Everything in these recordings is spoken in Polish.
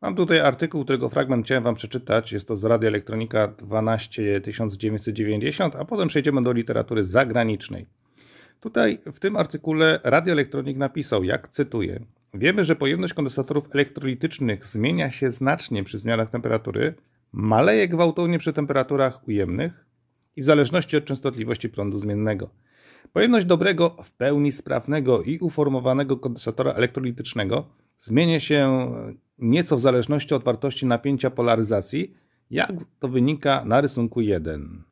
Mam tutaj artykuł, którego fragment chciałem Wam przeczytać. Jest to z Radia Elektronika 12990, a potem przejdziemy do literatury zagranicznej. Tutaj w tym artykule Radio Elektronik napisał, jak cytuję, Wiemy, że pojemność kondensatorów elektrolitycznych zmienia się znacznie przy zmianach temperatury, maleje gwałtownie przy temperaturach ujemnych i w zależności od częstotliwości prądu zmiennego. Pojemność dobrego, w pełni sprawnego i uformowanego kondensatora elektrolitycznego zmienię się nieco w zależności od wartości napięcia polaryzacji, jak to wynika na rysunku 1.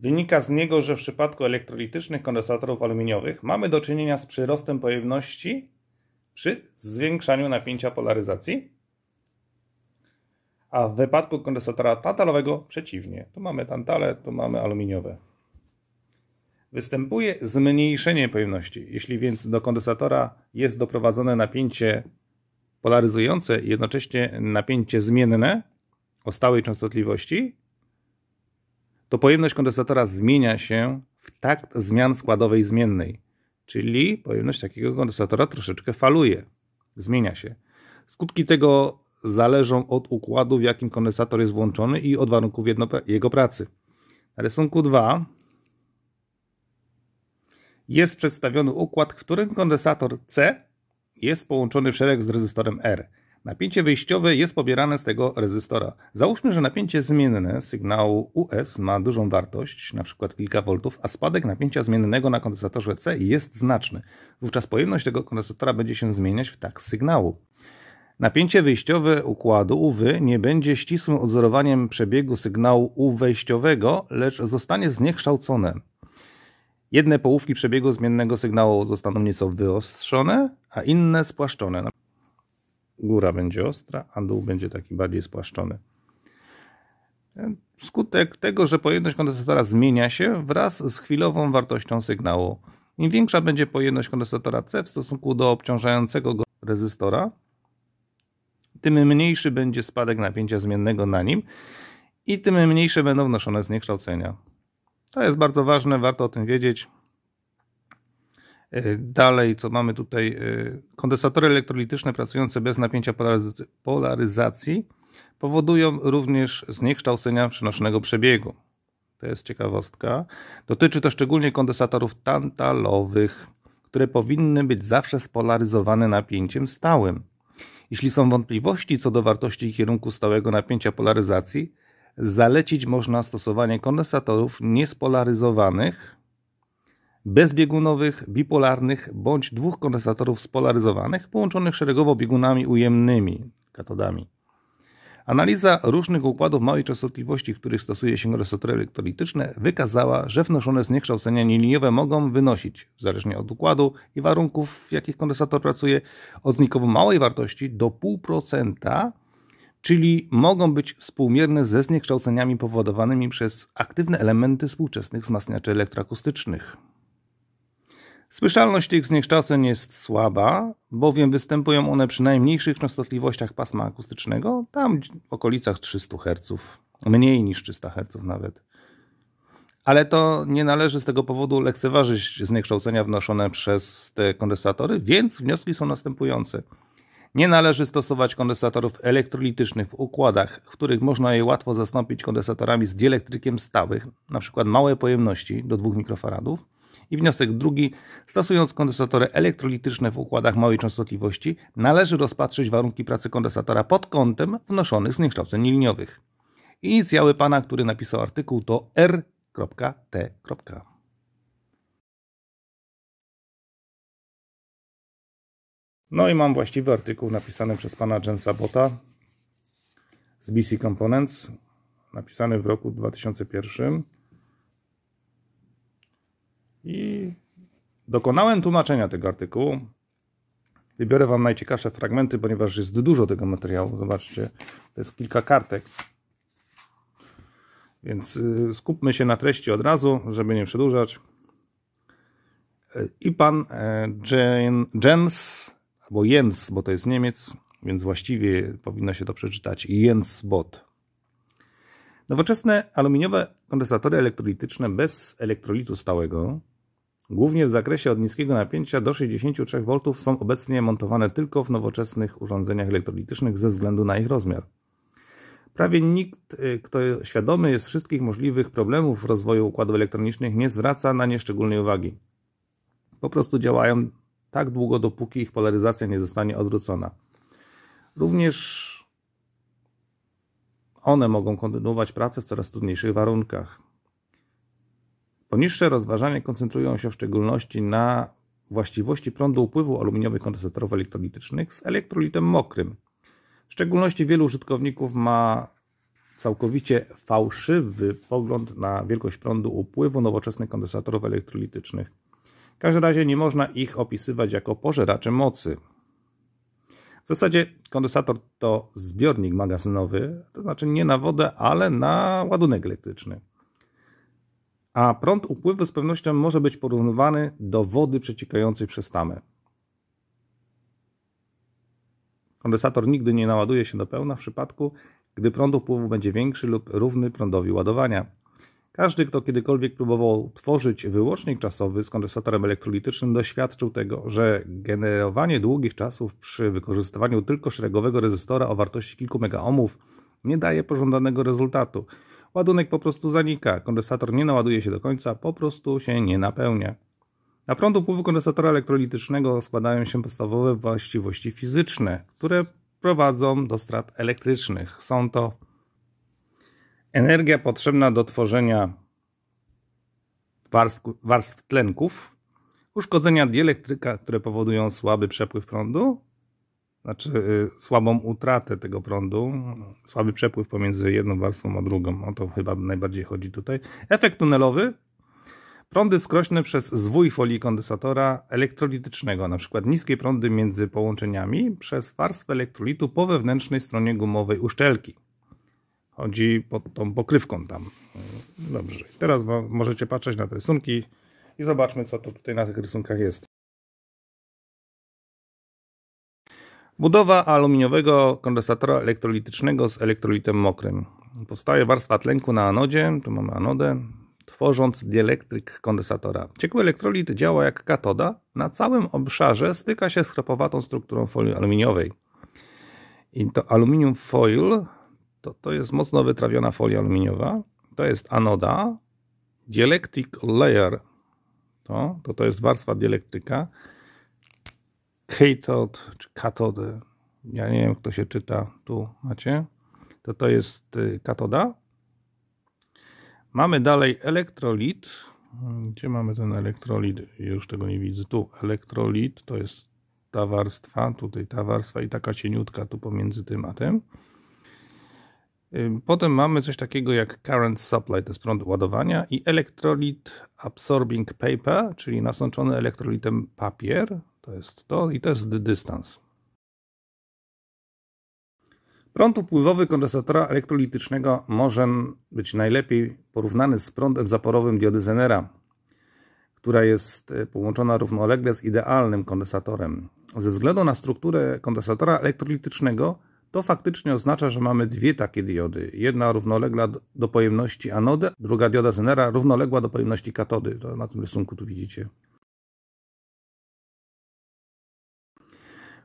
Wynika z niego, że w przypadku elektrolitycznych kondensatorów aluminiowych mamy do czynienia z przyrostem pojemności przy zwiększaniu napięcia polaryzacji, a w wypadku kondensatora tantalowego przeciwnie. Tu mamy tantale, tu mamy aluminiowe. Występuje zmniejszenie pojemności. Jeśli więc do kondensatora jest doprowadzone napięcie polaryzujące i jednocześnie napięcie zmienne o stałej częstotliwości, to pojemność kondensatora zmienia się w takt zmian składowej zmiennej. Czyli pojemność takiego kondensatora troszeczkę faluje, zmienia się. Skutki tego zależą od układu, w jakim kondensator jest włączony i od warunków jego pracy. Na rysunku 2 jest przedstawiony układ, w którym kondensator C jest połączony w szereg z rezystorem R. Napięcie wyjściowe jest pobierane z tego rezystora. Załóżmy, że napięcie zmienne sygnału US ma dużą wartość, np. kilka voltów, a spadek napięcia zmiennego na kondensatorze C jest znaczny. Wówczas pojemność tego kondensatora będzie się zmieniać w tak sygnału. Napięcie wyjściowe układu UV nie będzie ścisłym odzorowaniem przebiegu sygnału U wejściowego, lecz zostanie zniekształcone. Jedne połówki przebiegu zmiennego sygnału zostaną nieco wyostrzone, a inne spłaszczone. Góra będzie ostra, a dół będzie taki bardziej spłaszczony. Skutek tego, że pojemność kondensatora zmienia się wraz z chwilową wartością sygnału. Im większa będzie pojemność kondensatora C w stosunku do obciążającego go rezystora, tym mniejszy będzie spadek napięcia zmiennego na nim i tym mniejsze będą wnoszone zniekształcenia. To jest bardzo ważne, warto o tym wiedzieć. Y, dalej, co mamy tutaj? Y, kondensatory elektrolityczne pracujące bez napięcia polaryzacji powodują również zniekształcenia przenośnego przebiegu. To jest ciekawostka. Dotyczy to szczególnie kondensatorów tantalowych, które powinny być zawsze spolaryzowane napięciem stałym. Jeśli są wątpliwości co do wartości i kierunku stałego napięcia polaryzacji, zalecić można stosowanie kondensatorów niespolaryzowanych, bezbiegunowych, bipolarnych bądź dwóch kondensatorów spolaryzowanych połączonych szeregowo biegunami ujemnymi, katodami. Analiza różnych układów małej częstotliwości, w których stosuje się kondensatory elektrolityczne, wykazała, że wnoszone zniekształcenia nieliniowe mogą wynosić, zależnie od układu i warunków, w jakich kondensator pracuje, od znikowo małej wartości do 0,5% czyli mogą być współmierne ze zniekształceniami powodowanymi przez aktywne elementy współczesnych wzmacniaczy elektroakustycznych. Słyszalność tych zniekształceń jest słaba, bowiem występują one przy najmniejszych częstotliwościach pasma akustycznego, tam w okolicach 300 Hz, mniej niż 300 Hz nawet. Ale to nie należy z tego powodu lekceważyć zniekształcenia wnoszone przez te kondensatory, więc wnioski są następujące – nie należy stosować kondensatorów elektrolitycznych w układach, w których można je łatwo zastąpić kondensatorami z dielektrykiem stałych, np. małe pojemności do 2 mikrofaradów. I wniosek drugi, stosując kondensatory elektrolityczne w układach małej częstotliwości, należy rozpatrzyć warunki pracy kondensatora pod kątem wnoszonych zniekształceń liniowych. Inicjały pana, który napisał artykuł to r.t. No i mam właściwy artykuł napisany przez pana Jensa Bota z BC Components, napisany w roku 2001. I dokonałem tłumaczenia tego artykułu. Wybiorę Wam najciekawsze fragmenty, ponieważ jest dużo tego materiału. Zobaczcie, to jest kilka kartek. Więc y, skupmy się na treści od razu, żeby nie przedłużać. Y, I pan y, Jens albo Jens, bo to jest Niemiec, więc właściwie powinno się to przeczytać Jens Bot. Nowoczesne aluminiowe kondensatory elektrolityczne bez elektrolitu stałego, głównie w zakresie od niskiego napięcia do 63 V, są obecnie montowane tylko w nowoczesnych urządzeniach elektrolitycznych ze względu na ich rozmiar. Prawie nikt, y, kto świadomy jest wszystkich możliwych problemów rozwoju układów elektronicznych, nie zwraca na nie szczególnej uwagi. Po prostu działają tak długo, dopóki ich polaryzacja nie zostanie odwrócona. Również one mogą kontynuować pracę w coraz trudniejszych warunkach. Poniższe rozważania koncentrują się w szczególności na właściwości prądu upływu aluminiowych kondensatorów elektrolitycznych z elektrolitem mokrym. W szczególności wielu użytkowników ma całkowicie fałszywy pogląd na wielkość prądu upływu nowoczesnych kondensatorów elektrolitycznych. W każdym razie nie można ich opisywać jako pożeracze mocy. W zasadzie kondensator to zbiornik magazynowy, to znaczy nie na wodę, ale na ładunek elektryczny. A prąd upływu z pewnością może być porównywany do wody przeciekającej przez tamę. Kondensator nigdy nie naładuje się do pełna w przypadku, gdy prąd upływu będzie większy lub równy prądowi ładowania. Każdy, kto kiedykolwiek próbował tworzyć wyłącznik czasowy z kondensatorem elektrolitycznym, doświadczył tego, że generowanie długich czasów przy wykorzystywaniu tylko szeregowego rezystora o wartości kilku megaomów nie daje pożądanego rezultatu. Ładunek po prostu zanika, kondensator nie naładuje się do końca, po prostu się nie napełnia. Na prąd upływu kondensatora elektrolitycznego składają się podstawowe właściwości fizyczne, które prowadzą do strat elektrycznych. Są to Energia potrzebna do tworzenia warstw, warstw tlenków, uszkodzenia dielektryka, które powodują słaby przepływ prądu, znaczy y, słabą utratę tego prądu, słaby przepływ pomiędzy jedną warstwą a drugą. O to chyba najbardziej chodzi tutaj. Efekt tunelowy. Prądy skrośne przez zwój folii kondensatora elektrolitycznego, na przykład niskie prądy między połączeniami przez warstwę elektrolitu po wewnętrznej stronie gumowej uszczelki chodzi pod tą pokrywką tam. Dobrze, teraz możecie patrzeć na te rysunki i zobaczmy, co to tutaj na tych rysunkach jest. Budowa aluminiowego kondensatora elektrolitycznego z elektrolitem mokrym. Powstaje warstwa tlenku na anodzie, tu mamy anodę, tworząc dielektryk kondensatora. Ciekły elektrolit działa jak katoda, na całym obszarze styka się z chropowatą strukturą folii aluminiowej. I to aluminium foil to, to jest mocno wytrawiona folia aluminiowa. To jest anoda. Dielectric layer to, to, to jest warstwa dielektryka. Katod czy katody. Ja nie wiem, kto się czyta. Tu macie. To to jest y, katoda. Mamy dalej elektrolit. Gdzie mamy ten elektrolit? Już tego nie widzę. Tu elektrolit to jest ta warstwa, tutaj ta warstwa i taka cieniutka tu pomiędzy tym a tym. Potem mamy coś takiego jak current supply, to jest prąd ładowania i electrolyte absorbing paper, czyli nasączony elektrolitem papier, to jest to i to jest dystans. Prąd upływowy kondensatora elektrolitycznego może być najlepiej porównany z prądem zaporowym diody Zenera, która jest y, połączona równolegle z idealnym kondensatorem. Ze względu na strukturę kondensatora elektrolitycznego to faktycznie oznacza, że mamy dwie takie diody. Jedna równoległa do pojemności anody, druga dioda Zenera równoległa do pojemności katody. To na tym rysunku tu widzicie.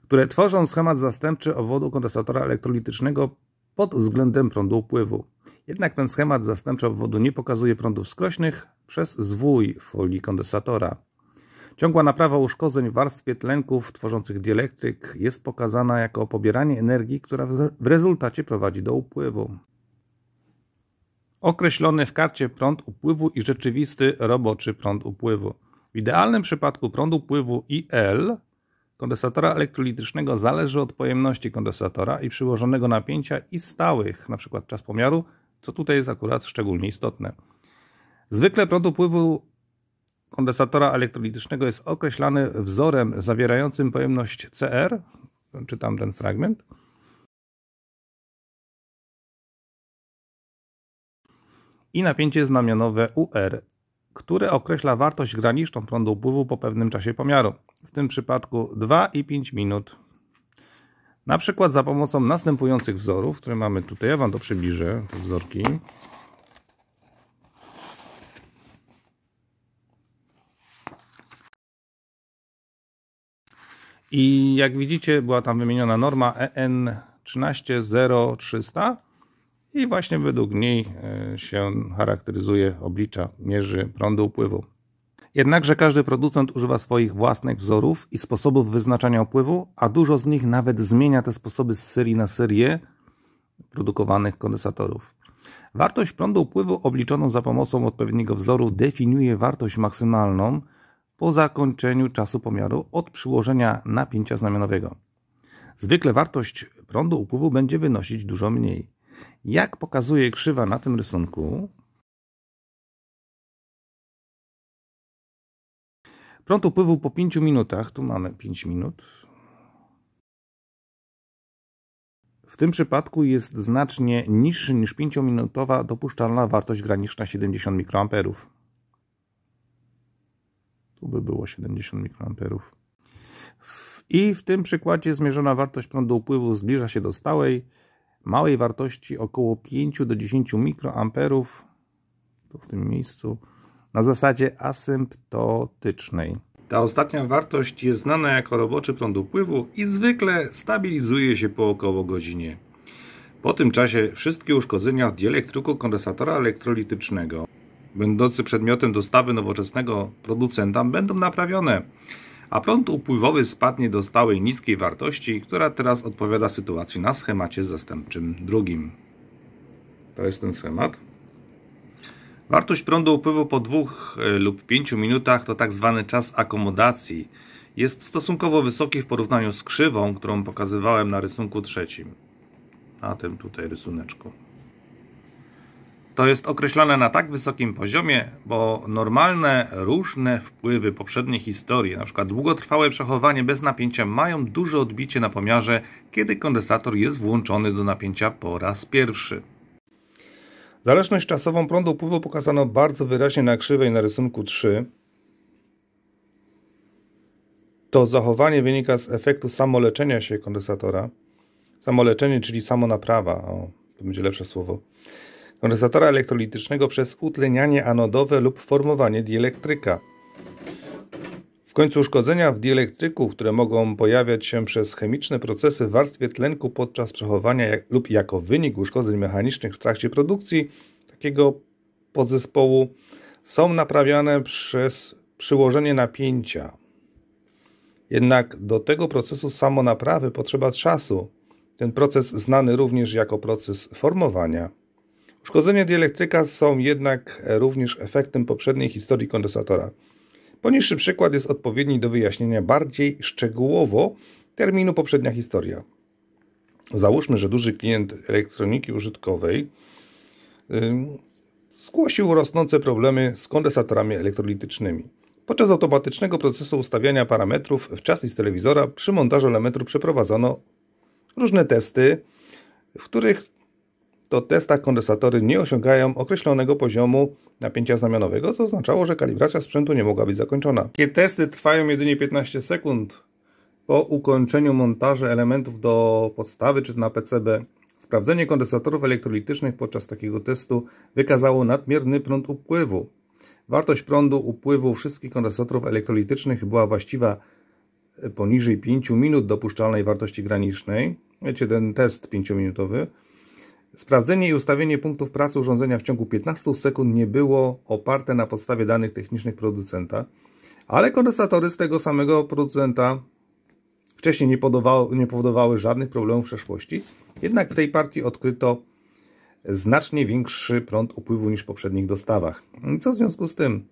Które tworzą schemat zastępczy obwodu kondensatora elektrolitycznego pod względem prądu upływu. Jednak ten schemat zastępczy obwodu nie pokazuje prądów skrośnych przez zwój folii kondensatora. Ciągła naprawa uszkodzeń w warstwie tlenków tworzących dielektryk jest pokazana jako pobieranie energii, która w rezultacie prowadzi do upływu. Określony w karcie prąd upływu i rzeczywisty roboczy prąd upływu. W idealnym przypadku prąd upływu IL kondensatora elektrolitycznego zależy od pojemności kondensatora i przyłożonego napięcia i stałych, np. czas pomiaru, co tutaj jest akurat szczególnie istotne. Zwykle prąd upływu kondensatora elektrolitycznego jest określany wzorem zawierającym pojemność CR. Czytam ten fragment. I napięcie znamionowe UR, które określa wartość graniczną prądu upływu po pewnym czasie pomiaru. W tym przypadku 2 i 5 minut. Na przykład za pomocą następujących wzorów, które mamy tutaj, ja Wam to przybliżę, wzorki. I jak widzicie, była tam wymieniona norma EN 1300300 i właśnie według niej e, się charakteryzuje oblicza, mierzy prądu upływu. Jednakże każdy producent używa swoich własnych wzorów i sposobów wyznaczania upływu, a dużo z nich nawet zmienia te sposoby z serii na serię produkowanych kondensatorów. Wartość prądu upływu obliczoną za pomocą odpowiedniego wzoru definiuje wartość maksymalną, po zakończeniu czasu pomiaru od przyłożenia napięcia znamionowego. Zwykle wartość prądu upływu będzie wynosić dużo mniej. Jak pokazuje krzywa na tym rysunku, prąd upływu po 5 minutach, tu mamy 5 minut, w tym przypadku jest znacznie niższy niż 5-minutowa dopuszczalna wartość graniczna 70 mikroamperów. Tu by było 70 mikroamperów. I w tym przykładzie zmierzona wartość prądu upływu zbliża się do stałej, małej wartości około 5 do 10 mikroamperów. Tu w tym miejscu na zasadzie asymptotycznej. Ta ostatnia wartość jest znana jako roboczy prąd upływu i zwykle stabilizuje się po około godzinie. Po tym czasie wszystkie uszkodzenia w dielektryku kondensatora elektrolitycznego Będący przedmiotem dostawy nowoczesnego producenta, będą naprawione, a prąd upływowy spadnie do stałej niskiej wartości, która teraz odpowiada sytuacji na schemacie zastępczym drugim. To jest ten schemat. Wartość prądu upływu po dwóch e, lub pięciu minutach to tak zwany czas akomodacji. Jest stosunkowo wysoki w porównaniu z krzywą, którą pokazywałem na rysunku trzecim. Na tym tutaj rysuneczku. To jest określane na tak wysokim poziomie, bo normalne, różne wpływy poprzedniej historii, np. długotrwałe przechowanie bez napięcia, mają duże odbicie na pomiarze, kiedy kondensator jest włączony do napięcia po raz pierwszy. Zależność czasową prądu upływu pokazano bardzo wyraźnie na krzywej na rysunku 3. To zachowanie wynika z efektu samoleczenia się kondensatora. Samoleczenie, czyli samonaprawa, o, to będzie lepsze słowo kondensatora elektrolitycznego przez utlenianie anodowe lub formowanie dielektryka. W końcu uszkodzenia w dielektryku, które mogą pojawiać się przez chemiczne procesy w warstwie tlenku podczas przechowania jak, lub jako wynik uszkodzeń mechanicznych w trakcie produkcji takiego podzespołu, są naprawiane przez przyłożenie napięcia. Jednak do tego procesu samonaprawy potrzeba czasu. Ten proces znany również jako proces formowania. Uszkodzenia dielektryka są jednak e, również efektem poprzedniej historii kondensatora. Poniższy przykład jest odpowiedni do wyjaśnienia bardziej szczegółowo terminu poprzednia historia. Załóżmy, że duży klient elektroniki użytkowej zgłosił rosnące problemy z kondensatorami elektrolitycznymi. Podczas automatycznego procesu ustawiania parametrów w z telewizora przy montażu elementu przeprowadzono różne testy, w których to testach kondensatory nie osiągają określonego poziomu napięcia znamionowego, co oznaczało, że kalibracja sprzętu nie mogła być zakończona. Takie testy trwają jedynie 15 sekund. Po ukończeniu montażu elementów do podstawy czy na PCB Sprawdzenie kondensatorów elektrolitycznych podczas takiego testu wykazało nadmierny prąd upływu. Wartość prądu upływu wszystkich kondensatorów elektrolitycznych była właściwa poniżej 5 minut dopuszczalnej wartości granicznej. Wiecie, ten test 5-minutowy. Sprawdzenie i ustawienie punktów pracy urządzenia w ciągu 15 sekund nie było oparte na podstawie danych technicznych producenta, ale kondensatory z tego samego producenta wcześniej nie, nie powodowały żadnych problemów w przeszłości. Jednak w tej partii odkryto znacznie większy prąd upływu niż w poprzednich dostawach. No I co w związku z tym?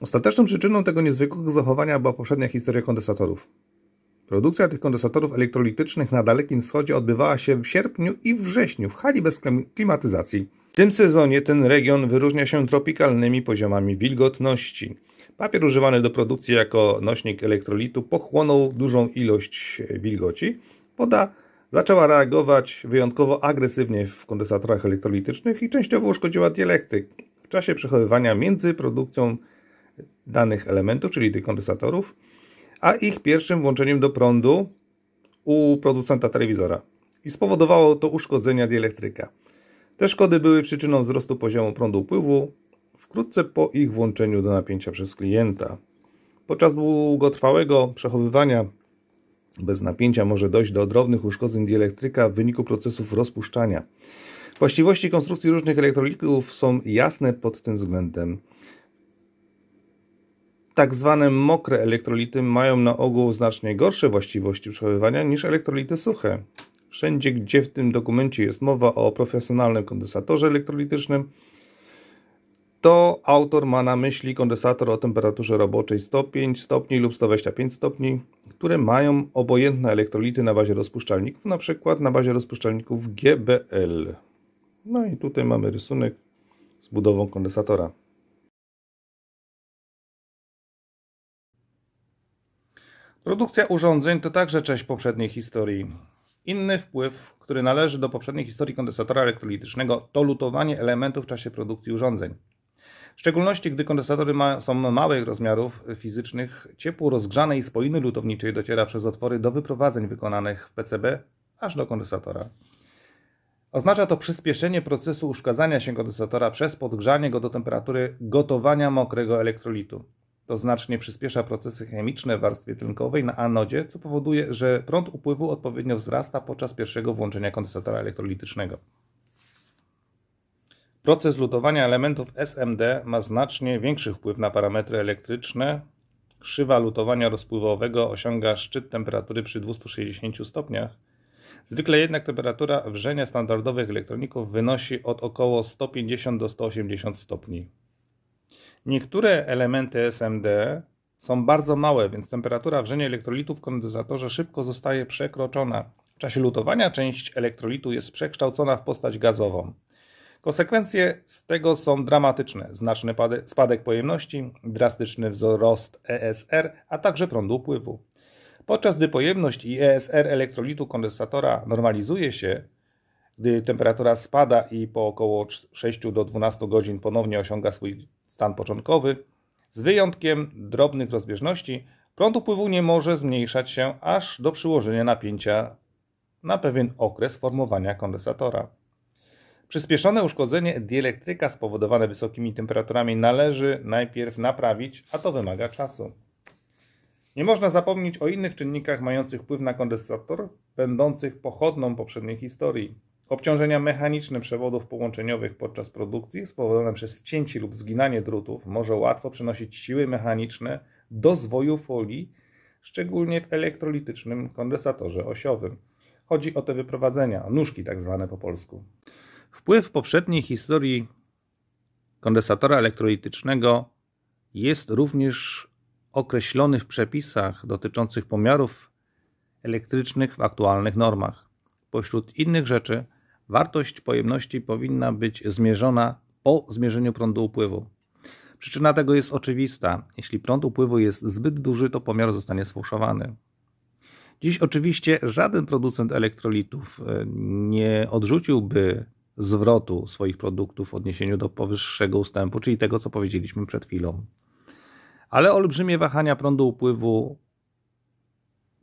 Ostateczną przyczyną tego niezwykłego zachowania była poprzednia historia kondensatorów. Produkcja tych kondensatorów elektrolitycznych na Dalekim Wschodzie odbywała się w sierpniu i wrześniu w hali bez klimatyzacji. W tym sezonie ten region wyróżnia się tropikalnymi poziomami wilgotności. Papier używany do produkcji jako nośnik elektrolitu pochłonął dużą ilość wilgoci. Woda zaczęła reagować wyjątkowo agresywnie w kondensatorach elektrolitycznych i częściowo uszkodziła dielektyk. W czasie przechowywania między produkcją danych elementów, czyli tych kondensatorów, a ich pierwszym włączeniem do prądu u producenta telewizora i spowodowało to uszkodzenia dielektryka. Te szkody były przyczyną wzrostu poziomu prądu upływu wkrótce po ich włączeniu do napięcia przez klienta. Podczas długotrwałego przechowywania bez napięcia może dojść do drobnych uszkodzeń dielektryka w wyniku procesów rozpuszczania. Właściwości konstrukcji różnych elektrolików są jasne pod tym względem tak zwane mokre elektrolity mają na ogół znacznie gorsze właściwości przechowywania niż elektrolity suche. Wszędzie, gdzie w tym dokumencie jest mowa o profesjonalnym kondensatorze elektrolitycznym, to autor ma na myśli kondensator o temperaturze roboczej 105 stopni lub 125 stopni, które mają obojętne elektrolity na bazie rozpuszczalników, na przykład na bazie rozpuszczalników GBL. No i tutaj mamy rysunek z budową kondensatora. Produkcja urządzeń to także część poprzedniej historii. Inny wpływ, który należy do poprzedniej historii kondensatora elektrolitycznego, to lutowanie elementów w czasie produkcji urządzeń. W szczególności, gdy kondensatory ma, są małych rozmiarów fizycznych, ciepło rozgrzanej spoiny lutowniczej dociera przez otwory do wyprowadzeń wykonanych w PCB aż do kondensatora. Oznacza to przyspieszenie procesu uszkadzania się kondensatora przez podgrzanie go do temperatury gotowania mokrego elektrolitu. To znacznie przyspiesza procesy chemiczne w warstwie tlenkowej na anodzie, co powoduje, że prąd upływu odpowiednio wzrasta podczas pierwszego włączenia kondensatora elektrolitycznego. Proces lutowania elementów SMD ma znacznie większy wpływ na parametry elektryczne. Krzywa lutowania rozpływowego osiąga szczyt temperatury przy 260 stopniach. Zwykle jednak temperatura wrzenia standardowych elektroników wynosi od około 150 do 180 stopni. Niektóre elementy SMD są bardzo małe, więc temperatura wrzenia elektrolitu w kondensatorze szybko zostaje przekroczona. W czasie lutowania część elektrolitu jest przekształcona w postać gazową. Konsekwencje z tego są dramatyczne: znaczny spadek pojemności, drastyczny wzrost ESR, a także prądu upływu. Podczas gdy pojemność i ESR elektrolitu kondensatora normalizuje się, gdy temperatura spada i po około 6 do 12 godzin ponownie osiąga swój stan początkowy, z wyjątkiem drobnych rozbieżności, prąd upływu nie może zmniejszać się aż do przyłożenia napięcia na pewien okres formowania kondensatora. Przyspieszone uszkodzenie dielektryka spowodowane wysokimi temperaturami należy najpierw naprawić, a to wymaga czasu. Nie można zapomnieć o innych czynnikach mających wpływ na kondensator, będących pochodną poprzedniej historii. Obciążenia mechaniczne przewodów połączeniowych podczas produkcji spowodowane przez cięcie lub zginanie drutów może łatwo przenosić siły mechaniczne do zwoju folii, szczególnie w elektrolitycznym kondensatorze osiowym. Chodzi o te wyprowadzenia, nóżki tak zwane po polsku. Wpływ poprzedniej historii kondensatora elektrolitycznego jest również określony w przepisach dotyczących pomiarów elektrycznych w aktualnych normach. Pośród innych rzeczy wartość pojemności powinna być zmierzona po zmierzeniu prądu upływu. Przyczyna tego jest oczywista. Jeśli prąd upływu jest zbyt duży, to pomiar zostanie sfałszowany. Dziś oczywiście żaden producent elektrolitów e, nie odrzuciłby zwrotu swoich produktów w odniesieniu do powyższego ustępu, czyli tego, co powiedzieliśmy przed chwilą. Ale olbrzymie wahania prądu upływu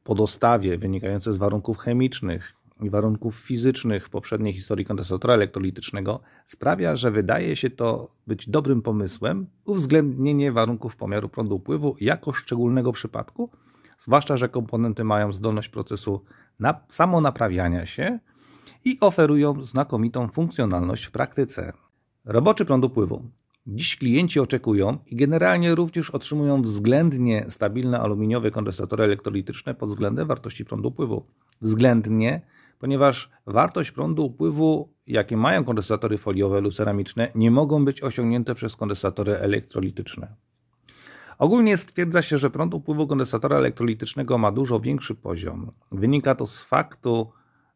po dostawie, wynikające z warunków chemicznych, i warunków fizycznych w poprzedniej historii kondensatora elektrolitycznego sprawia, że wydaje się to być dobrym pomysłem uwzględnienie warunków pomiaru prądu upływu jako szczególnego przypadku, zwłaszcza, że komponenty mają zdolność procesu na samonaprawiania się i oferują znakomitą funkcjonalność w praktyce. Roboczy prąd upływu. Dziś klienci oczekują i generalnie również otrzymują względnie stabilne aluminiowe kondensatory elektrolityczne pod względem wartości prądu upływu. Względnie ponieważ wartość prądu upływu, jakie mają kondensatory foliowe lub ceramiczne, nie mogą być osiągnięte przez kondensatory elektrolityczne. Ogólnie stwierdza się, że prąd upływu kondensatora elektrolitycznego ma dużo większy poziom. Wynika to z faktu,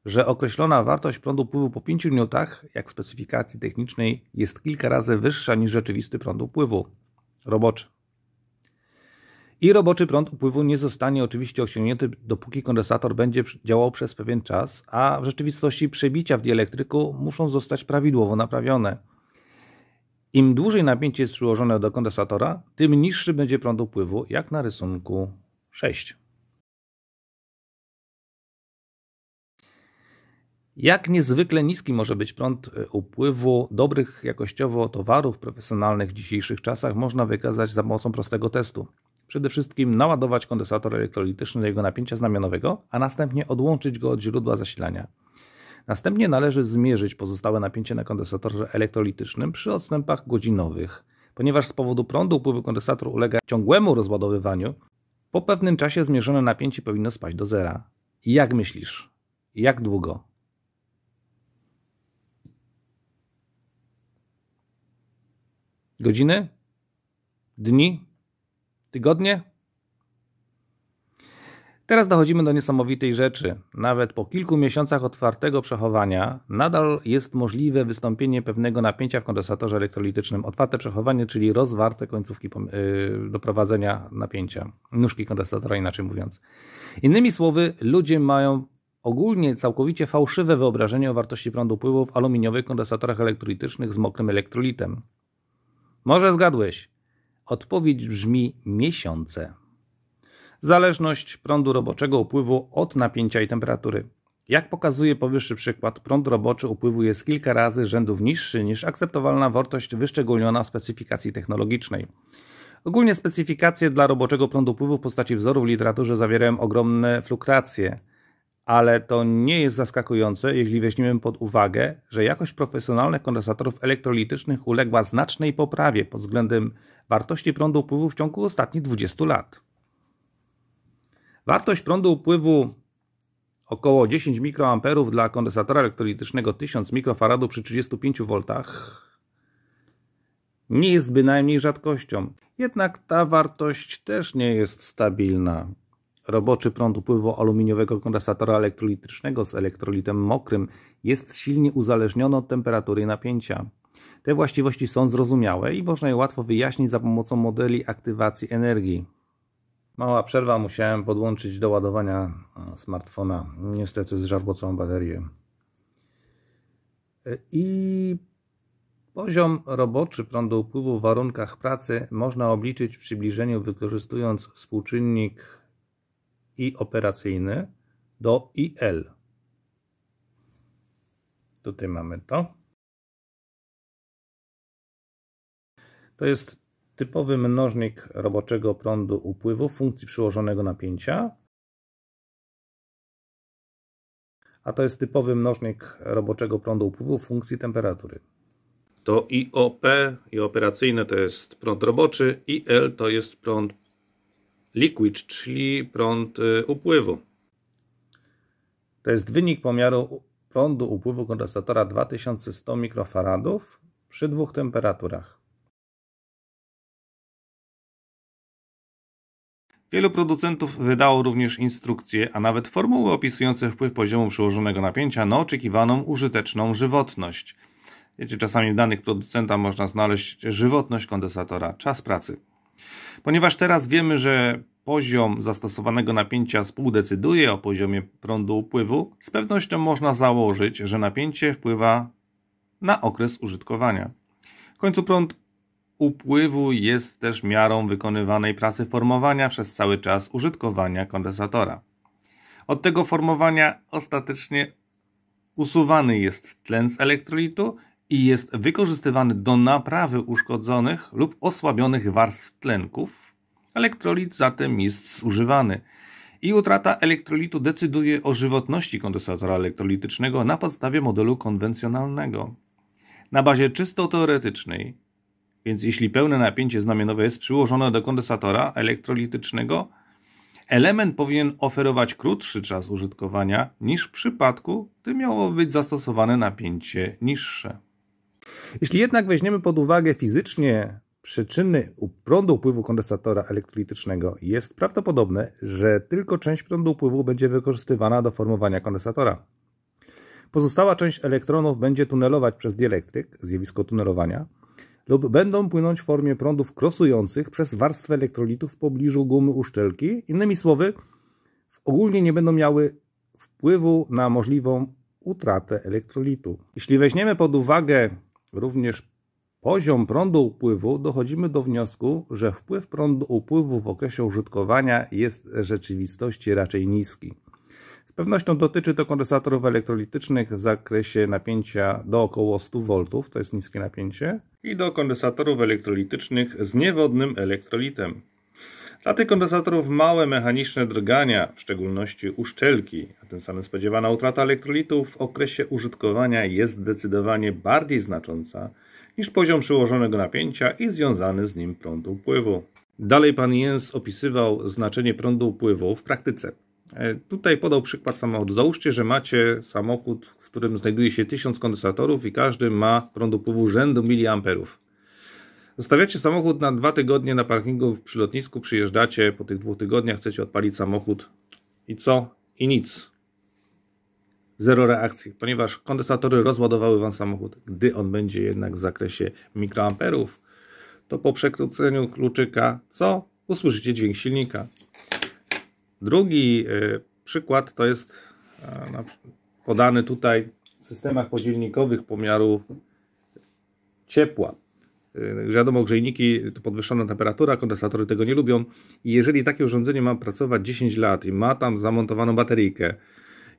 że określona wartość prądu upływu po 5 minutach, jak w specyfikacji technicznej, jest kilka razy wyższa niż rzeczywisty prąd upływu roboczy. I roboczy prąd upływu nie zostanie oczywiście osiągnięty, dopóki kondensator będzie działał przez pewien czas, a w rzeczywistości przebicia w dielektryku muszą zostać prawidłowo naprawione. Im dłużej napięcie jest przyłożone do kondensatora, tym niższy będzie prąd upływu, jak na rysunku 6. Jak niezwykle niski może być prąd e, upływu dobrych jakościowo towarów profesjonalnych w dzisiejszych czasach, można wykazać za pomocą prostego testu. Przede wszystkim naładować kondensator elektrolityczny do jego napięcia znamionowego, a następnie odłączyć go od źródła zasilania. Następnie należy zmierzyć pozostałe napięcie na kondensatorze elektrolitycznym przy odstępach godzinowych. Ponieważ z powodu prądu upływu kondensatoru ulega ciągłemu rozładowywaniu, po pewnym czasie zmierzone napięcie powinno spaść do zera. Jak myślisz? Jak długo? Godziny? Dni? tygodnie. Teraz dochodzimy do niesamowitej rzeczy. Nawet po kilku miesiącach otwartego przechowania nadal jest możliwe wystąpienie pewnego napięcia w kondensatorze elektrolitycznym. Otwarte przechowanie, czyli rozwarte końcówki y, do prowadzenia napięcia, nóżki kondensatora inaczej mówiąc. Innymi słowy, ludzie mają ogólnie całkowicie fałszywe wyobrażenie o wartości prądu pływu w aluminiowych kondensatorach elektrolitycznych z mokrym elektrolitem. Może zgadłeś, Odpowiedź brzmi miesiące. Zależność prądu roboczego upływu od napięcia i temperatury. Jak pokazuje powyższy przykład, prąd roboczy upływu jest kilka razy rzędów niższy niż akceptowalna wartość wyszczególniona w specyfikacji technologicznej. Ogólnie specyfikacje dla roboczego prądu upływu w postaci wzorów w literaturze zawierają ogromne fluktuacje, ale to nie jest zaskakujące, jeśli weźmiemy pod uwagę, że jakość profesjonalnych kondensatorów elektrolitycznych uległa znacznej poprawie pod względem wartości prądu upływu w ciągu ostatnich 20 lat. Wartość prądu upływu około 10 mikroamperów dla kondensatora elektrolitycznego 1000 mikrofaradów przy 35 V nie jest bynajmniej rzadkością. Jednak ta wartość też nie jest stabilna. Roboczy prąd upływu aluminiowego kondensatora elektrolitycznego z elektrolitem mokrym jest silnie uzależniony od temperatury napięcia. Te właściwości są zrozumiałe i można je łatwo wyjaśnić za pomocą modeli aktywacji energii. Mała przerwa, musiałem podłączyć do ładowania smartfona. Niestety zżarło całą baterię. E, I poziom roboczy prądu upływu w warunkach pracy można obliczyć w przybliżeniu wykorzystując współczynnik I operacyjny do IL. Tutaj mamy to. To jest typowy mnożnik roboczego prądu upływu funkcji przyłożonego napięcia, a to jest typowy mnożnik roboczego prądu upływu funkcji temperatury. To IOP i operacyjne to jest prąd roboczy, IL to jest prąd liquid, czyli prąd y, upływu. To jest wynik pomiaru prądu upływu kondensatora 2100 mikrofaradów przy dwóch temperaturach. Wielu producentów wydało również instrukcje, a nawet formuły opisujące wpływ poziomu przełożonego napięcia na oczekiwaną użyteczną żywotność. Wiecie, czasami w danych producenta można znaleźć żywotność kondensatora, czas pracy. Ponieważ teraz wiemy, że poziom zastosowanego napięcia współdecyduje o poziomie prądu upływu, z pewnością można założyć, że napięcie wpływa na okres użytkowania. W końcu prąd upływu jest też miarą wykonywanej pracy formowania przez cały czas użytkowania kondensatora. Od tego formowania ostatecznie usuwany jest tlen z elektrolitu i jest wykorzystywany do naprawy uszkodzonych lub osłabionych warstw tlenków. Elektrolit zatem jest zużywany. I utrata elektrolitu decyduje o żywotności kondensatora elektrolitycznego na podstawie modelu konwencjonalnego. Na bazie czysto teoretycznej więc jeśli pełne napięcie znamionowe jest przyłożone do kondensatora elektrolitycznego, element powinien oferować krótszy czas użytkowania niż w przypadku, gdy miało być zastosowane napięcie niższe. Jeśli jednak weźmiemy pod uwagę fizycznie przyczyny prądu upływu kondensatora elektrolitycznego, jest prawdopodobne, że tylko część prądu upływu będzie wykorzystywana do formowania kondensatora. Pozostała część elektronów będzie tunelować przez dielektryk, zjawisko tunelowania, lub będą płynąć w formie prądów krosujących przez warstwę elektrolitów w pobliżu gumy uszczelki. Innymi słowy, ogólnie nie będą miały wpływu na możliwą utratę elektrolitu. Jeśli weźmiemy pod uwagę również poziom prądu upływu, dochodzimy do wniosku, że wpływ prądu upływu w okresie użytkowania jest w rzeczywistości raczej niski pewnością dotyczy to kondensatorów elektrolitycznych w zakresie napięcia do około 100 V, to jest niskie napięcie, i do kondensatorów elektrolitycznych z niewodnym elektrolitem. Dla tych kondensatorów małe mechaniczne drgania, w szczególności uszczelki, a tym samym spodziewana utrata elektrolitu w okresie użytkowania jest zdecydowanie bardziej znacząca niż poziom przyłożonego napięcia i związany z nim prądu upływu. Dalej pan Jens opisywał znaczenie prądu upływu w praktyce. E, tutaj podał przykład samochodu. Załóżcie, że macie samochód, w którym znajduje się 1000 kondensatorów i każdy ma prądopływu rzędu miliamperów. Zostawiacie samochód na dwa tygodnie na parkingu przy lotnisku, przyjeżdżacie po tych dwóch tygodniach, chcecie odpalić samochód i co? I nic. Zero reakcji, ponieważ kondensatory rozładowały Wam samochód. Gdy on będzie jednak w zakresie mikroamperów, to po przekręceniu kluczyka co? Usłyszycie dźwięk silnika. Drugi y, przykład to jest podany tutaj w systemach podzielnikowych pomiaru ciepła. Y, wiadomo, grzejniki to podwyższona temperatura, kondensatory tego nie lubią. I jeżeli takie urządzenie ma pracować 10 lat i ma tam zamontowaną bateryjkę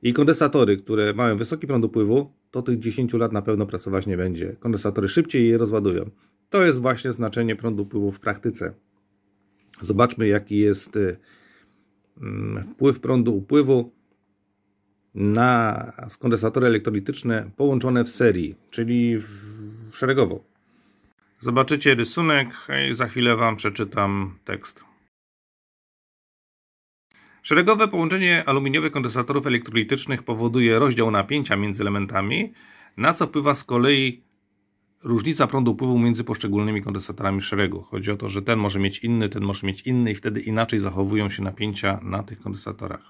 i kondensatory, które mają wysoki prąd upływu, to tych 10 lat na pewno pracować nie będzie. Kondensatory szybciej je rozładują. To jest właśnie znaczenie prądu upływu w praktyce. Zobaczmy, jaki jest y, Mm, wpływ prądu upływu na skondensatory elektrolityczne połączone w serii, czyli w szeregowo. Zobaczycie rysunek i za chwilę Wam przeczytam tekst. Szeregowe połączenie aluminiowych kondensatorów elektrolitycznych powoduje rozdział napięcia między elementami, na co wpływa z kolei różnica prądu upływu między poszczególnymi kondensatorami szeregu. Chodzi o to, że ten może mieć inny, ten może mieć inny i wtedy inaczej zachowują się napięcia na tych kondensatorach.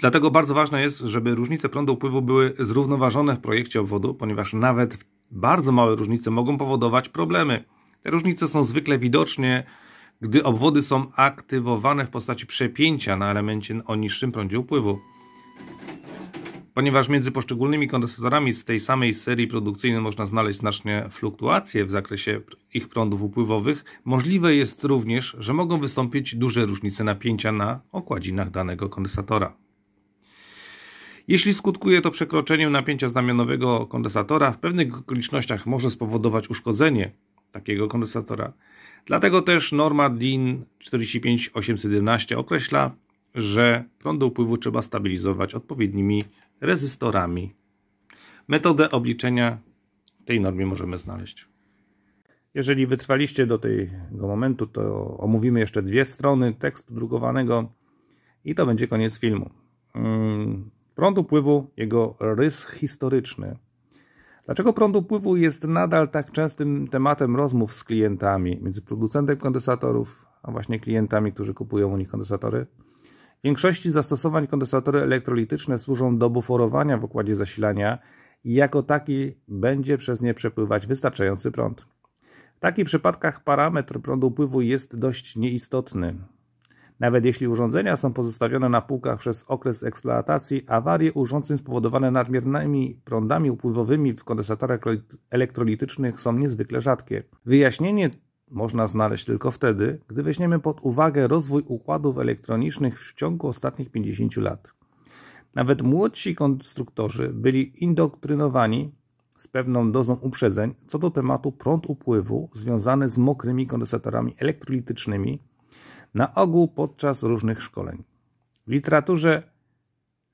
Dlatego bardzo ważne jest, żeby różnice prądu upływu były zrównoważone w projekcie obwodu, ponieważ nawet bardzo małe różnice mogą powodować problemy. Te różnice są zwykle widoczne, gdy obwody są aktywowane w postaci przepięcia na elemencie o niższym prądzie upływu. Ponieważ między poszczególnymi kondensatorami z tej samej serii produkcyjnej można znaleźć znacznie fluktuacje w zakresie ich prądów upływowych, możliwe jest również, że mogą wystąpić duże różnice napięcia na okładzinach danego kondensatora. Jeśli skutkuje to przekroczeniem napięcia znamionowego kondensatora, w pewnych okolicznościach może spowodować uszkodzenie takiego kondensatora. Dlatego też norma DIN 45811 określa, że prądy upływu trzeba stabilizować odpowiednimi rezystorami. Metodę obliczenia w tej normie możemy znaleźć. Jeżeli wytrwaliście do tego momentu, to omówimy jeszcze dwie strony tekstu drukowanego i to będzie koniec filmu. Mm, prąd upływu, jego rys historyczny. Dlaczego prąd upływu jest nadal tak częstym tematem rozmów z klientami, między producentem kondensatorów, a właśnie klientami, którzy kupują u nich kondensatory? W większości zastosowań kondensatory elektrolityczne służą do buforowania w układzie zasilania i jako taki będzie przez nie przepływać wystarczający prąd. W takich przypadkach parametr prądu upływu jest dość nieistotny. Nawet jeśli urządzenia są pozostawione na półkach przez okres eksploatacji, awarie urządzeń spowodowane nadmiernymi prądami upływowymi w kondensatorach elektrolitycznych są niezwykle rzadkie. Wyjaśnienie można znaleźć tylko wtedy, gdy weźmiemy pod uwagę rozwój układów elektronicznych w ciągu ostatnich 50 lat. Nawet młodsi konstruktorzy byli indoktrynowani z pewną dozą uprzedzeń co do tematu prąd upływu związany z mokrymi kondensatorami elektrolitycznymi, na ogół podczas różnych szkoleń. W literaturze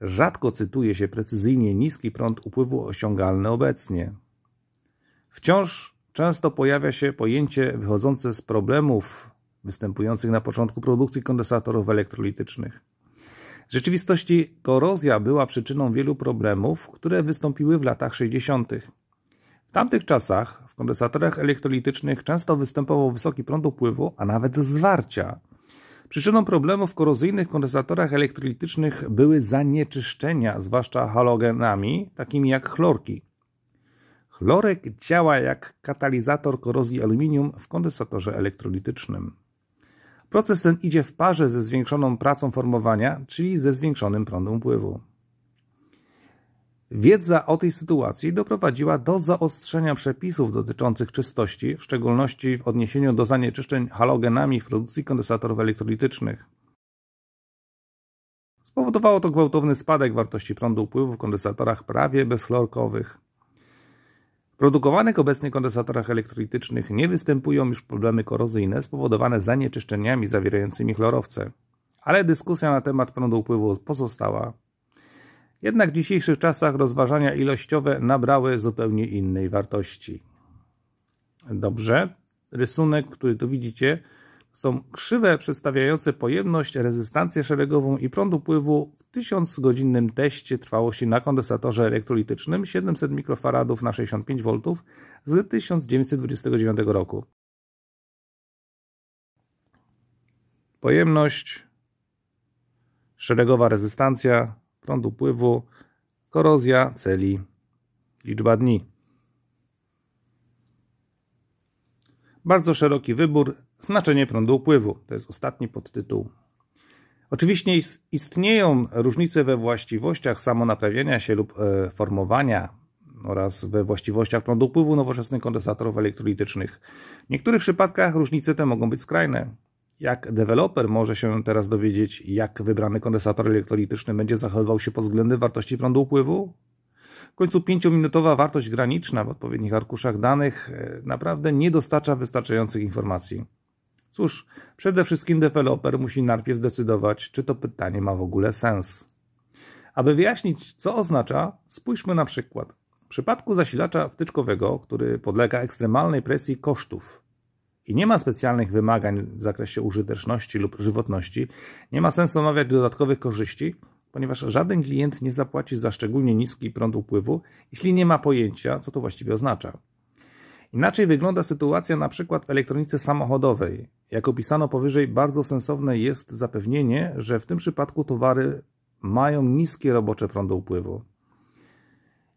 rzadko cytuje się precyzyjnie niski prąd upływu osiągalny obecnie. Wciąż często pojawia się pojęcie wychodzące z problemów występujących na początku produkcji kondensatorów elektrolitycznych. W rzeczywistości korozja była przyczyną wielu problemów, które wystąpiły w latach 60. W tamtych czasach w kondensatorach elektrolitycznych często występował wysoki prąd upływu, a nawet zwarcia. Przyczyną problemów w korozyjnych kondensatorach elektrolitycznych były zanieczyszczenia, zwłaszcza halogenami, takimi jak chlorki. Chlorek działa jak katalizator korozji aluminium w kondensatorze elektrolitycznym. Proces ten idzie w parze ze zwiększoną pracą formowania, czyli ze zwiększonym prądem pływu. Wiedza o tej sytuacji doprowadziła do zaostrzenia przepisów dotyczących czystości, w szczególności w odniesieniu do zanieczyszczeń halogenami w produkcji kondensatorów elektrolitycznych. Spowodowało to gwałtowny spadek wartości prądu upływu w kondensatorach prawie bezchlorkowych produkowanych obecnie kondensatorach elektrolitycznych nie występują już problemy korozyjne spowodowane zanieczyszczeniami zawierającymi chlorowce. Ale dyskusja na temat prądu upływu pozostała. Jednak w dzisiejszych czasach rozważania ilościowe nabrały zupełnie innej wartości. Dobrze, rysunek, który tu widzicie, są krzywe przedstawiające pojemność, rezystancję szeregową i prąd upływu w 1000-godzinnym teście trwałości na kondensatorze elektrolitycznym 700 mikrofaradów na 65 V z 1929 roku. Pojemność, szeregowa rezystancja, prąd upływu, korozja celi, liczba dni. Bardzo szeroki wybór, znaczenie prądu upływu. To jest ostatni podtytuł. Oczywiście istnieją różnice we właściwościach samonaprawiania się lub e, formowania oraz we właściwościach prądu upływu nowoczesnych kondensatorów elektrolitycznych. W niektórych przypadkach różnice te mogą być skrajne. Jak deweloper może się teraz dowiedzieć, jak wybrany kondensator elektrolityczny będzie zachowywał się pod względem wartości prądu upływu? W końcu 5-minutowa wartość graniczna w odpowiednich arkuszach danych e, naprawdę nie dostarcza wystarczających informacji. Cóż, przede wszystkim deweloper musi najpierw zdecydować, czy to pytanie ma w ogóle sens. Aby wyjaśnić, co oznacza, spójrzmy na przykład. W przypadku zasilacza wtyczkowego, który podlega ekstremalnej presji kosztów i nie ma specjalnych wymagań w zakresie użyteczności lub żywotności, nie ma sensu omawiać dodatkowych korzyści, ponieważ żaden klient nie zapłaci za szczególnie niski prąd upływu, jeśli nie ma pojęcia, co to właściwie oznacza. Inaczej wygląda sytuacja na przykład w elektronice samochodowej. Jak opisano powyżej, bardzo sensowne jest zapewnienie, że w tym przypadku towary mają niskie robocze prądy upływu.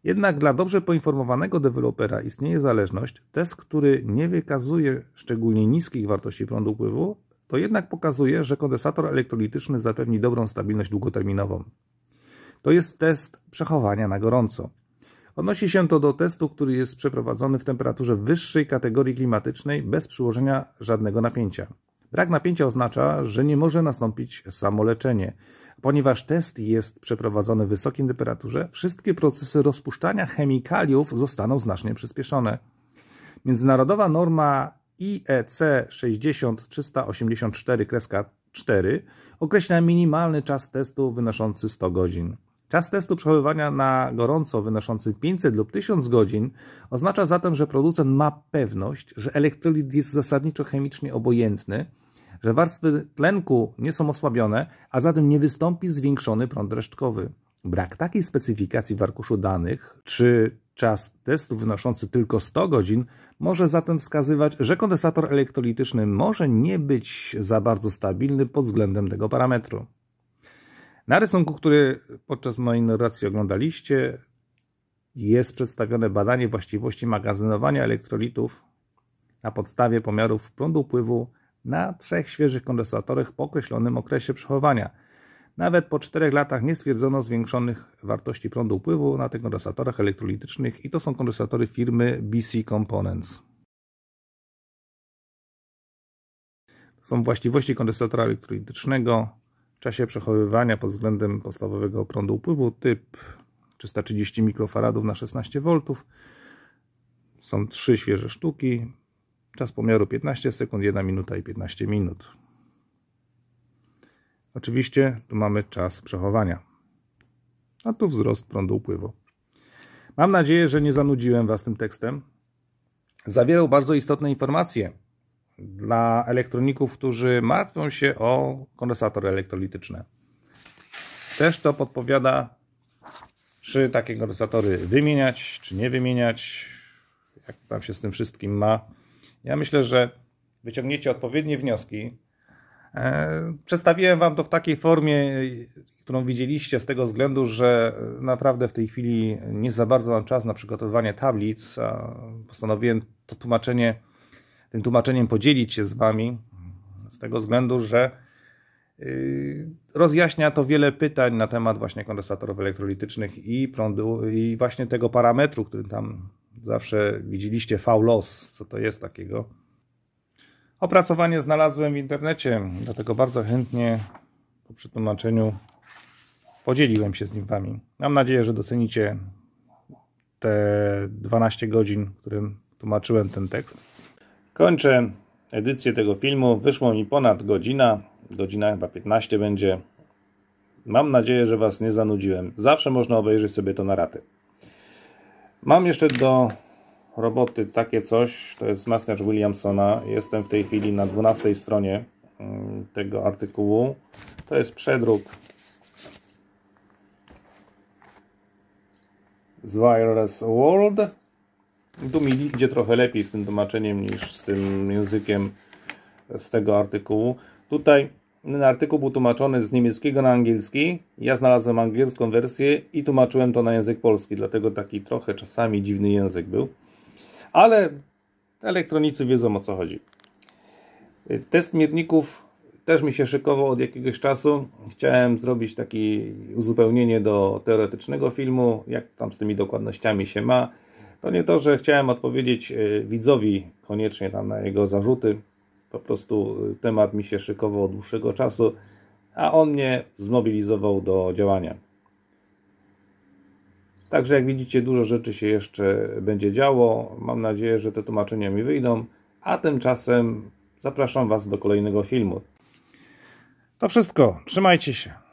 Jednak dla dobrze poinformowanego dewelopera istnieje zależność, test, który nie wykazuje szczególnie niskich wartości prądu upływu, to jednak pokazuje, że kondensator elektrolityczny zapewni dobrą stabilność długoterminową. To jest test przechowania na gorąco. Odnosi się to do testu, który jest przeprowadzony w temperaturze wyższej kategorii klimatycznej bez przyłożenia żadnego napięcia. Brak napięcia oznacza, że nie może nastąpić samoleczenie. Ponieważ test jest przeprowadzony w wysokiej temperaturze, wszystkie procesy rozpuszczania chemikaliów zostaną znacznie przyspieszone. Międzynarodowa norma E IEC 60384-4 określa minimalny czas testu wynoszący 100 godzin. Czas testu przechowywania na gorąco wynoszący 500 lub 1000 godzin oznacza zatem, że producent ma pewność, że elektrolit jest zasadniczo chemicznie obojętny, że warstwy tlenku nie są osłabione, a zatem nie wystąpi zwiększony prąd resztkowy. Brak takiej specyfikacji w arkuszu danych czy Czas testu wynoszący tylko 100 godzin może zatem wskazywać, że kondensator elektrolityczny może nie być za bardzo stabilny pod względem tego parametru. Na rysunku, który podczas mojej narracji oglądaliście, jest przedstawione badanie właściwości magazynowania elektrolitów na podstawie pomiarów prądu upływu na trzech świeżych kondensatorach po określonym okresie przechowania – nawet po 4 latach nie stwierdzono zwiększonych wartości prądu upływu na tych kondensatorach elektrolitycznych i to są kondensatory firmy BC Components. Są właściwości kondensatora elektrolitycznego, w czasie przechowywania pod względem podstawowego prądu upływu, typ 330 mikrofaradów na 16 V. Są trzy świeże sztuki. Czas pomiaru 15 sekund, 1 minuta i 15 minut. Oczywiście tu mamy czas przechowania. A tu wzrost prądu upływu. Mam nadzieję, że nie zanudziłem Was tym tekstem. Zawierał bardzo istotne informacje dla elektroników, którzy martwią się o kondensatory elektrolityczne. Też to podpowiada, czy takie kondensatory wymieniać, czy nie wymieniać, jak to tam się z tym wszystkim ma. Ja myślę, że wyciągniecie odpowiednie wnioski, E, przedstawiłem Wam to w takiej formie, którą widzieliście, z tego względu, że naprawdę w tej chwili nie za bardzo mam czas na przygotowywanie tablic. A postanowiłem to tłumaczenie, tym tłumaczeniem podzielić się z Wami, z tego względu, że y, rozjaśnia to wiele pytań na temat właśnie kondensatorów elektrolitycznych i prądu, i właśnie tego parametru, który tam zawsze widzieliście, V-loss, co to jest takiego. Opracowanie znalazłem w internecie, dlatego bardzo chętnie po przetłumaczeniu podzieliłem się z nim wami. Mam nadzieję, że docenicie te 12 godzin, którym tłumaczyłem ten tekst. Kończę edycję tego filmu. Wyszło mi ponad godzina, godzina chyba 15 będzie. Mam nadzieję, że Was nie zanudziłem. Zawsze można obejrzeć sobie to na raty. Mam jeszcze do roboty, takie coś, to jest wzmacniacz Williamsona. Jestem w tej chwili na 12 stronie mm, tego artykułu. To jest przedruk z Wireless World. Tu mi idzie trochę lepiej z tym tłumaczeniem niż z tym językiem z tego artykułu. Tutaj ten artykuł był tłumaczony z niemieckiego na angielski. Ja znalazłem angielską wersję i tłumaczyłem to na język polski, dlatego taki trochę czasami dziwny język był ale elektronicy wiedzą o co chodzi. Test mierników też mi się szykował od jakiegoś czasu. Chciałem zrobić takie uzupełnienie do teoretycznego filmu, jak tam z tymi dokładnościami się ma. To nie to, że chciałem odpowiedzieć e, widzowi koniecznie tam na jego zarzuty. Po prostu e, temat mi się szykował od dłuższego czasu, a on mnie zmobilizował do działania. Także jak widzicie, dużo rzeczy się jeszcze będzie działo. Mam nadzieję, że te tłumaczenia mi wyjdą, a tymczasem zapraszam Was do kolejnego filmu. To wszystko. Trzymajcie się.